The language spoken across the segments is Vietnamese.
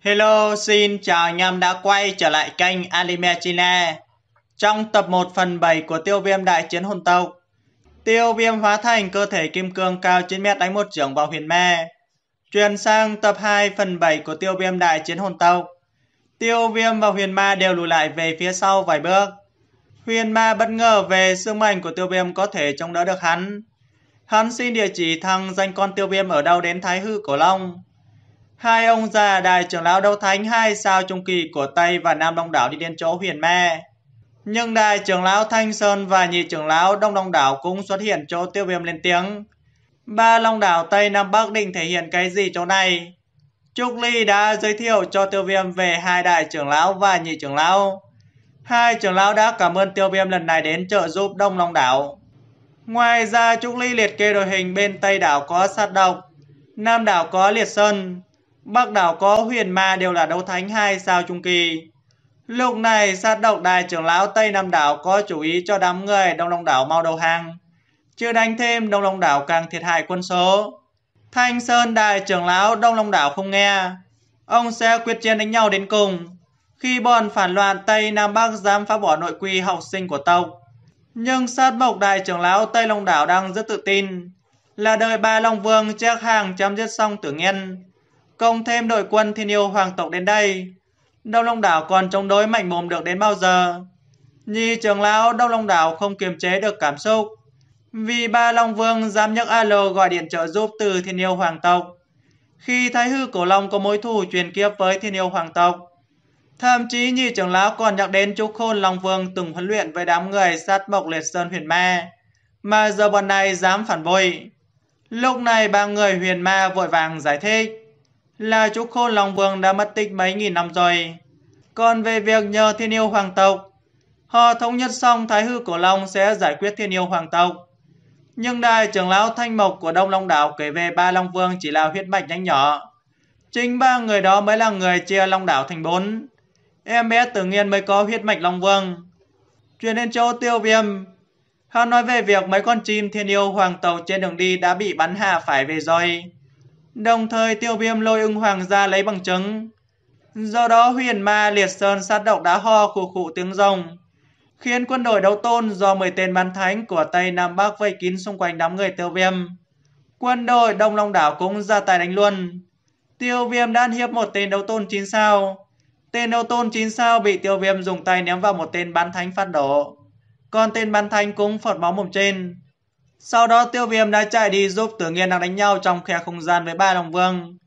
Hello, xin chào anh em đã quay trở lại kênh Anime China. Trong tập 1 phần 7 của tiêu viêm đại chiến hồn tộc, tiêu viêm hóa thành cơ thể kim cương cao 9 mét đánh một trưởng vào huyền ma. Truyền sang tập 2 phần 7 của tiêu viêm đại chiến hồn tộc, tiêu viêm và huyền ma đều lùi lại về phía sau vài bước. Huyền ma bất ngờ về sức mạnh của tiêu viêm có thể chống đỡ được hắn. Hắn xin địa chỉ thằng danh con tiêu viêm ở đâu đến Thái Hư Cổ Long Hai ông già đại trưởng lão đấu thánh hai sao trung kỳ của Tây và Nam Đông Đảo đi đến chỗ huyền me. Nhưng đại trưởng lão Thanh Sơn và nhị trưởng lão Đông Đông Đảo cũng xuất hiện chỗ tiêu viêm lên tiếng. Ba Long Đảo Tây Nam Bắc định thể hiện cái gì chỗ này? Trúc Ly đã giới thiệu cho tiêu viêm về hai đại trưởng lão và nhị trưởng lão. Hai trưởng lão đã cảm ơn tiêu viêm lần này đến trợ giúp Đông Long Đảo. Ngoài ra Trúc Ly liệt kê đội hình bên Tây Đảo có sát độc, Nam Đảo có liệt sơn, Bắc đảo có huyền ma đều là đấu thánh hai sao trung kỳ. Lúc này sát độc đài trưởng lão Tây Nam đảo có chú ý cho đám người Đông Long đảo mau đầu hàng. Chưa đánh thêm Đông Long đảo càng thiệt hại quân số. Thanh Sơn đài trưởng lão Đông Long đảo không nghe. Ông sẽ quyết chiến đánh nhau đến cùng. Khi bọn phản loạn Tây Nam Bắc dám phá bỏ nội quy học sinh của tộc. Nhưng sát mộc đại trưởng lão Tây Long đảo đang rất tự tin. Là đời ba Long Vương chắc hàng chấm dứt xong tử nghiên cộng thêm đội quân thiên yêu hoàng tộc đến đây. Đông Long Đảo còn chống đối mạnh mồm được đến bao giờ? Nhi trưởng lão Đông Long Đảo không kiềm chế được cảm xúc. Vì ba Long Vương dám nhấc alo gọi điện trợ giúp từ thiên yêu hoàng tộc. Khi Thái Hư Cổ Long có mối thù truyền kiếp với thiên yêu hoàng tộc. Thậm chí Nhi trưởng lão còn nhắc đến chú khôn Long Vương từng huấn luyện với đám người sát mộc liệt sơn huyền ma. Mà giờ bọn này dám phản bội. Lúc này ba người huyền ma vội vàng giải thích là chú khôn Long vương đã mất tích mấy nghìn năm rồi. Còn về việc nhờ thiên yêu hoàng tộc, họ thống nhất xong Thái Hư của Long sẽ giải quyết thiên yêu hoàng tộc. Nhưng đại trưởng lão Thanh Mộc của Đông Long Đảo kể về ba Long Vương chỉ là huyết mạch nhánh nhỏ. Chính ba người đó mới là người chia Long Đảo thành bốn. Em bé tự nhiên mới có huyết mạch Long Vương. Chuyển đến chỗ tiêu viêm, hắn nói về việc mấy con chim thiên yêu hoàng tộc trên đường đi đã bị bắn hạ phải về rồi. Đồng thời tiêu viêm lôi ưng hoàng ra lấy bằng chứng. Do đó huyền ma liệt sơn sát độc đã ho của cụ tiếng rồng. Khiến quân đội đấu tôn do 10 tên bán thánh của Tây Nam Bắc vây kín xung quanh đám người tiêu viêm. Quân đội Đông Long Đảo cũng ra tay đánh luôn. Tiêu viêm đan hiếp một tên đấu tôn 9 sao. Tên đấu tôn 9 sao bị tiêu viêm dùng tay ném vào một tên bán thánh phát đổ. Còn tên bán thánh cũng phọt máu mồm trên. Sau đó tiêu viêm đã chạy đi giúp tử nghiên đang đánh nhau trong khe không gian với ba long vương.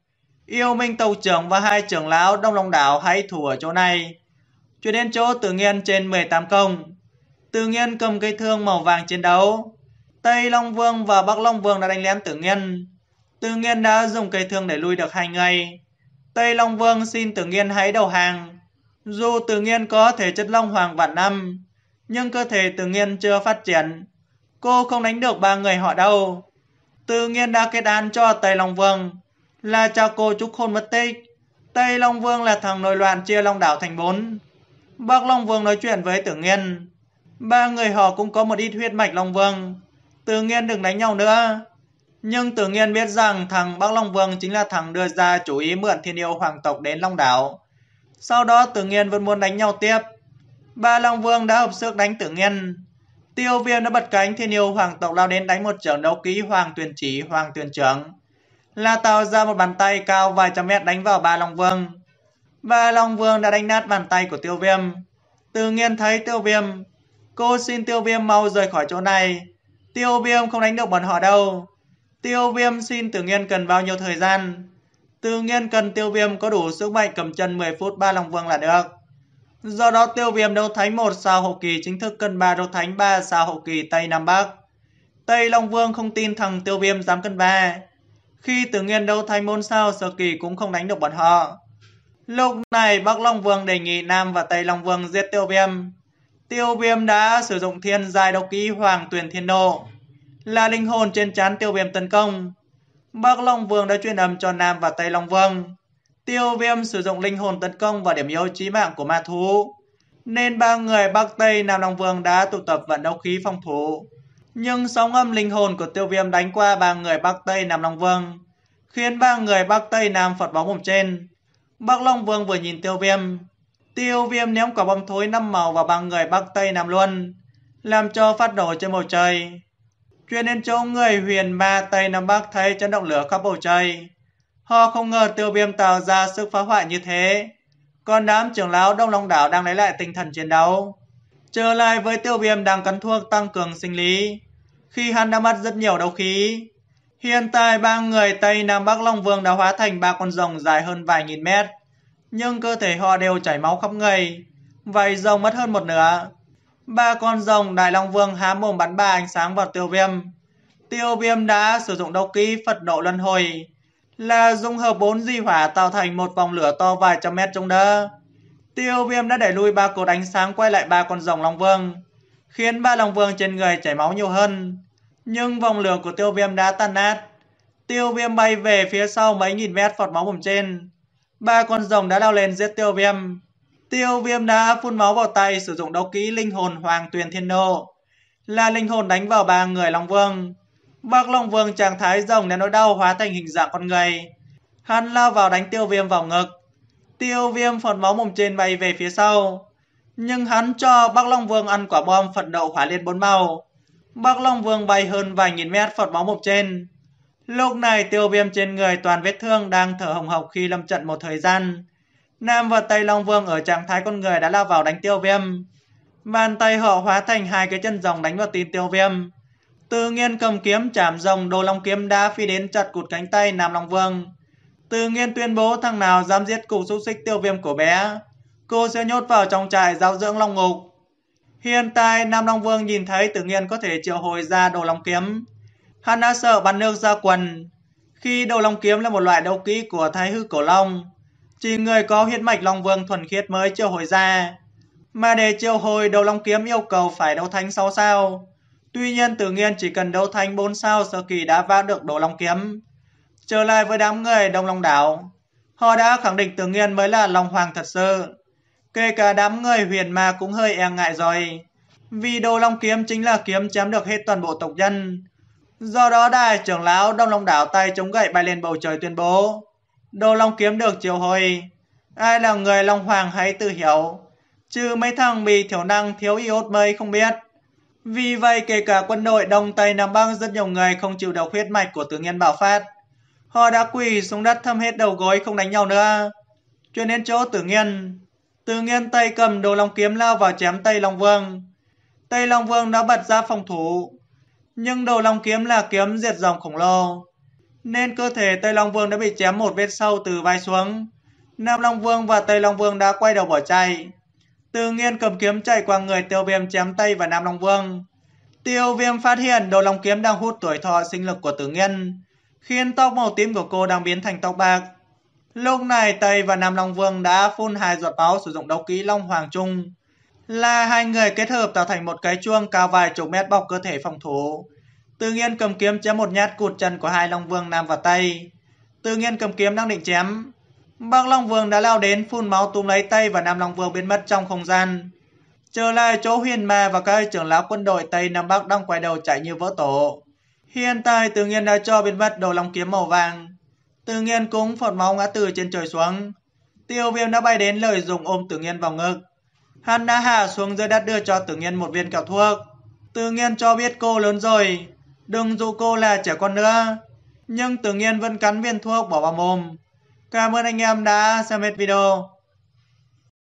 Yêu Minh Tàu trưởng và hai trưởng lão Đông Long Đảo hãy thủ ở chỗ này. Chuyển đến chỗ tử nghiên trên 18 công. Tử nghiên cầm cây thương màu vàng chiến đấu. Tây Long Vương và Bắc Long Vương đã đánh lén tử nghiên. Tử nghiên đã dùng cây thương để lui được hai người. Tây Long Vương xin tử nghiên hãy đầu hàng. Dù tử nghiên có thể chất Long Hoàng vạn năm, nhưng cơ thể tử nghiên chưa phát triển cô không đánh được ba người họ đâu. Tự nhiên đã kết án cho Tây Long Vương, là cho cô chúc khôn mất tích. Tây Long Vương là thằng nội loạn chia Long Đảo thành bốn. Bác Long Vương nói chuyện với Tử Nghiên. Ba người họ cũng có một ít huyết mạch Long Vương. Tử Nghiên đừng đánh nhau nữa. Nhưng Tử Nghiên biết rằng thằng Bác Long Vương chính là thằng đưa ra chủ ý mượn thiên yêu hoàng tộc đến Long Đảo. Sau đó Tử Nghiên vẫn muốn đánh nhau tiếp. Ba Long Vương đã hợp sức đánh Tử Nghiên. Tiêu viêm đã bật cánh thiên yêu hoàng tộc lao đến đánh một trưởng đấu kỹ hoàng tuyên trí hoàng tuyên trưởng. La tàu ra một bàn tay cao vài trăm mét đánh vào ba Long Vương. Ba Long Vương đã đánh nát bàn tay của tiêu viêm. Từ nghiên thấy tiêu viêm. Cô xin tiêu viêm mau rời khỏi chỗ này. Tiêu viêm không đánh được bọn họ đâu. Tiêu viêm xin từ nghiên cần bao nhiêu thời gian. Từ nghiên cần tiêu viêm có đủ sức mạnh cầm chân 10 phút ba Long Vương là được. Do đó tiêu viêm đấu thánh 1 sao hậu kỳ chính thức cân 3 đấu thánh 3 sao hậu kỳ Tây Nam Bắc. Tây Long Vương không tin thằng tiêu viêm dám cân 3. Khi tử nghiên đấu thánh 4 sao sơ kỳ cũng không đánh được bọn họ. Lúc này Bắc Long Vương đề nghị Nam và Tây Long Vương giết tiêu viêm. Tiêu viêm đã sử dụng thiên giai đấu kỹ Hoàng Tuyền Thiên Độ. Là linh hồn trên chán tiêu viêm tấn công. Bắc Long Vương đã truyền âm cho Nam và Tây Long Vương. Tiêu viêm sử dụng linh hồn tấn công vào điểm yếu chí mạng của ma thú. Nên ba người Bắc Tây Nam Long Vương đã tụ tập vận đấu khí phong thủ. Nhưng sóng âm linh hồn của tiêu viêm đánh qua ba người Bắc Tây Nam Long Vương. Khiến ba người Bắc Tây Nam phật bóng vùng trên. Bắc Long Vương vừa nhìn tiêu viêm. Tiêu viêm ném quả bom thối năm màu vào ba người Bắc Tây Nam luôn. Làm cho phát nổ trên bầu trời. Chuyên đến chỗ người huyền ma Tây Nam Bắc thấy chấn động lửa khắp bầu trời. Họ không ngờ tiêu viêm tạo ra sức phá hoại như thế. Còn đám trưởng lão Đông Long Đảo đang lấy lại tinh thần chiến đấu. Trở lại với tiêu viêm đang cắn thuốc tăng cường sinh lý. Khi hắn đã mất rất nhiều đấu khí. Hiện tại ba người Tây Nam Bắc Long Vương đã hóa thành ba con rồng dài hơn vài nghìn mét. Nhưng cơ thể họ đều chảy máu khắp người. vài rồng mất hơn một nửa. Ba con rồng Đại Long Vương há mồm bắn ba ánh sáng vào tiêu viêm. Tiêu viêm đã sử dụng đấu kỹ Phật độ luân hồi là dung hợp bốn di hỏa tạo thành một vòng lửa to vài trăm mét trong đó. Tiêu viêm đã đẩy lui ba cột ánh sáng quay lại ba con rồng Long Vương, khiến ba Long Vương trên người chảy máu nhiều hơn. Nhưng vòng lửa của tiêu viêm đã tan nát. Tiêu viêm bay về phía sau mấy nghìn mét phọt máu bùm trên. Ba con rồng đã lao lên giết tiêu viêm. Tiêu viêm đã phun máu vào tay sử dụng đấu kỹ linh hồn Hoàng Tuyền Thiên Nộ. Là linh hồn đánh vào ba người Long Vương. Bắc Long Vương trạng thái rồng nên nỗi đau hóa thành hình dạng con người. Hắn lao vào đánh tiêu viêm vào ngực. Tiêu viêm phần máu mồm trên bay về phía sau. Nhưng hắn cho Bắc Long Vương ăn quả bom phật đậu hỏa liên bốn màu. Bắc Long Vương bay hơn vài nghìn mét phật máu mồm trên. Lúc này tiêu viêm trên người toàn vết thương đang thở hồng hộc khi lâm trận một thời gian. Nam và Tây Long Vương ở trạng thái con người đã lao vào đánh tiêu viêm. Bàn tay họ hóa thành hai cái chân rồng đánh vào tim tiêu viêm. Tư Nghiên cầm kiếm chạm rồng đồ long kiếm đã phi đến chặt cụt cánh tay Nam Long Vương. Tư Nghiên tuyên bố thằng nào dám giết cụ xúc xích tiêu viêm của bé, cô sẽ nhốt vào trong trại giáo dưỡng long ngục. Hiện tại Nam Long Vương nhìn thấy Tử Nghiên có thể triệu hồi ra đồ long kiếm. Hắn đã sợ bắn nước ra quần. Khi đồ long kiếm là một loại đấu kỹ của thái hư cổ long, chỉ người có huyết mạch long vương thuần khiết mới triệu hồi ra. Mà để triệu hồi đồ long kiếm yêu cầu phải đấu thánh 6 sao. Tuy nhiên Tử Nhiên chỉ cần đấu thánh 4 sao sơ kỳ đã vác được đồ long kiếm. Trở lại với đám người Đông Long Đảo, họ đã khẳng định Tử Nhiên mới là Long Hoàng thật sự. Kể cả đám người huyền ma cũng hơi e ngại rồi, vì đồ long kiếm chính là kiếm chém được hết toàn bộ tộc nhân. Do đó đại trưởng lão Đông Long Đảo tay chống gậy bay lên bầu trời tuyên bố, đồ long kiếm được triệu hồi, ai là người Long Hoàng hãy tự hiểu, trừ mấy thằng bị thiểu năng thiếu iốt mây không biết. Vì vậy, kể cả quân đội đông Tây Nam Bắc rất nhiều người không chịu độc huyết mạch của tướng Yên Bảo Phát. Họ đã quỳ xuống đất thâm hết đầu gối không đánh nhau nữa. Chuyên đến chỗ Tử Nghiên. Tử Nghiên tay cầm đồ long kiếm lao vào chém Tây Long Vương. Tây Long Vương đã bật ra phòng thủ. Nhưng đồ long kiếm là kiếm diệt dòng khổng lồ. Nên cơ thể Tây Long Vương đã bị chém một vết sâu từ vai xuống. Nam Long Vương và Tây Long Vương đã quay đầu bỏ chạy. Từ nghiên cầm kiếm chạy qua người tiêu viêm chém tay và Nam Long Vương. Tiêu viêm phát hiện đầu long kiếm đang hút tuổi thọ sinh lực của tử nghiên, khiến tóc màu tím của cô đang biến thành tóc bạc. Lúc này Tây và Nam Long Vương đã phun hai giọt máu sử dụng đấu kỹ Long Hoàng Trung, là hai người kết hợp tạo thành một cái chuông cao vài chục mét bọc cơ thể phòng thủ. Từ nghiên cầm kiếm chém một nhát cụt chân của hai Long Vương Nam và Tây. Từ nghiên cầm kiếm đang định chém, Bắc Long Vương đã lao đến phun máu túm lấy tay và Nam Long Vương biến mất trong không gian. Trở lại chỗ huyền ma và các trưởng lão quân đội Tây Nam Bắc đang quay đầu chạy như vỡ tổ. Hiện tại tự nhiên đã cho biến mất đồ long kiếm màu vàng. Tự nhiên cũng phọt máu ngã từ trên trời xuống. Tiêu viêm đã bay đến lời dùng ôm tự nhiên vào ngực. Hắn đã hạ xuống dưới đất đưa cho tự nhiên một viên kẹo thuốc. Tự nhiên cho biết cô lớn rồi. Đừng dụ cô là trẻ con nữa. Nhưng tự nhiên vẫn cắn viên thuốc bỏ vào mồm. Cảm ơn anh em đã xem hết video.